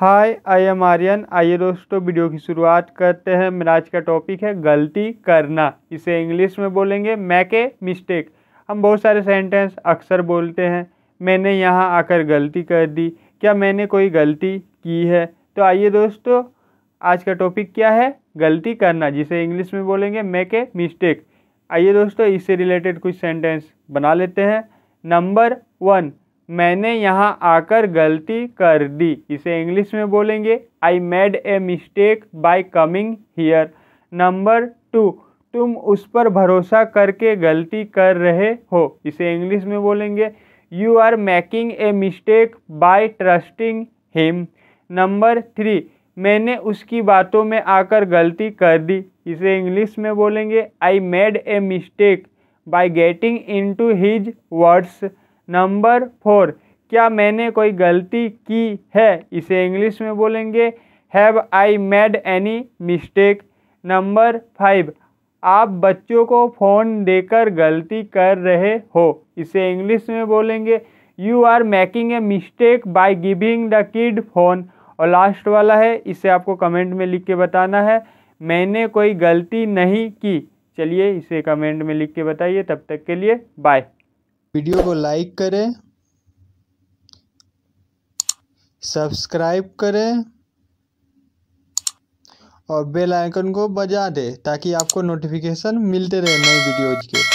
hi I am Aryan आइए दोस्तों video की शुरुआत करते हैं मेरा आज का टॉपिक है गलती करना इसे इंग्लिश में बोलेंगे मैके मिस्टेक हम बहुत सारे सेंटेंस अक्सर बोलते हैं मैंने यहाँ आकर गलती कर दी क्या मैंने कोई गलती की है तो आइए दोस्तों आज का टॉपिक क्या है गलती करना जिसे इंग्लिश में बोलेंगे मैके मिस्टेक आइए दोस्तों इससे रिलेटेड कुछ सेंटेंस बना लेते हैं नंबर वन मैंने यहाँ आकर गलती कर दी इसे इंग्लिश में बोलेंगे I made a mistake by coming here number two तुम उस पर भरोसा करके गलती कर रहे हो इसे इंग्लिश में बोलेंगे you are making a mistake by trusting him number three मैंने उसकी बातों में आकर गलती कर दी इसे इंग्लिश में बोलेंगे I made a mistake by getting into his words number four क्या मैंने कोई गलती की है इसे इंग्लिश में बोलेंगे have I made any mistake number five आप बच्चों को फ़ोन देकर गलती कर रहे हो इसे इंग्लिश में बोलेंगे you are making a mistake by giving the kid phone और लास्ट वाला है इसे आपको कमेंट में लिख के बताना है मैंने कोई गलती नहीं की चलिए इसे कमेंट में लिख के बताइए तब तक के लिए बाय वीडियो को लाइक करें सब्सक्राइब करें और बेल आइकन को बजा दें ताकि आपको नोटिफिकेशन मिलते रहे नई वीडियोज के